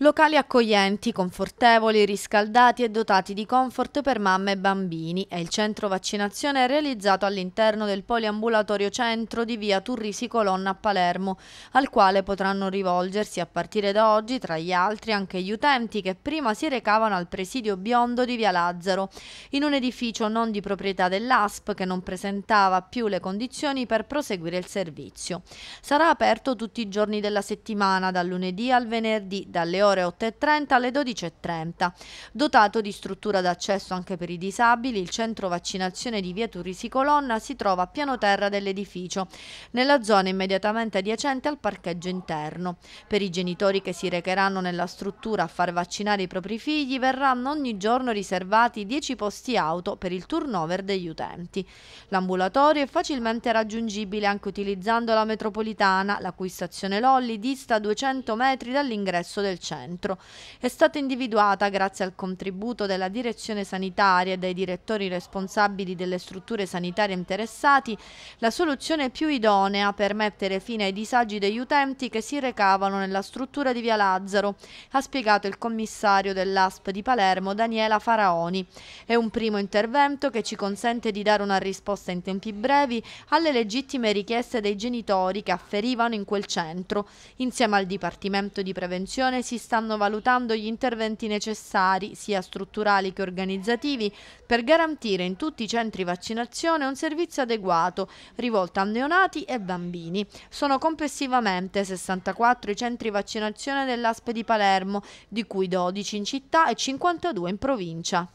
Locali accoglienti, confortevoli, riscaldati e dotati di comfort per mamme e bambini è il centro vaccinazione realizzato all'interno del poliambulatorio centro di via Turrisi Colonna a Palermo, al quale potranno rivolgersi a partire da oggi tra gli altri anche gli utenti che prima si recavano al presidio biondo di via Lazzaro, in un edificio non di proprietà dell'ASP che non presentava più le condizioni per proseguire il servizio. Sarà aperto tutti i giorni della settimana, dal lunedì al venerdì, dalle 8 ore 8.30 alle 12.30. Dotato di struttura d'accesso anche per i disabili, il centro vaccinazione di via Turisi Colonna si trova a piano terra dell'edificio, nella zona immediatamente adiacente al parcheggio interno. Per i genitori che si recheranno nella struttura a far vaccinare i propri figli verranno ogni giorno riservati 10 posti auto per il turnover degli utenti. L'ambulatorio è facilmente raggiungibile anche utilizzando la metropolitana, la cui stazione Lolli dista 200 metri dall'ingresso del centro centro. È stata individuata grazie al contributo della direzione sanitaria e dai direttori responsabili delle strutture sanitarie interessati la soluzione più idonea per mettere fine ai disagi degli utenti che si recavano nella struttura di Via Lazzaro, ha spiegato il commissario dell'ASP di Palermo Daniela Faraoni. È un primo intervento che ci consente di dare una risposta in tempi brevi alle legittime richieste dei genitori che afferivano in quel centro. Insieme al Dipartimento di Prevenzione si stanno valutando gli interventi necessari, sia strutturali che organizzativi, per garantire in tutti i centri vaccinazione un servizio adeguato rivolto a neonati e bambini. Sono complessivamente 64 i centri vaccinazione dell'Aspe di Palermo, di cui 12 in città e 52 in provincia.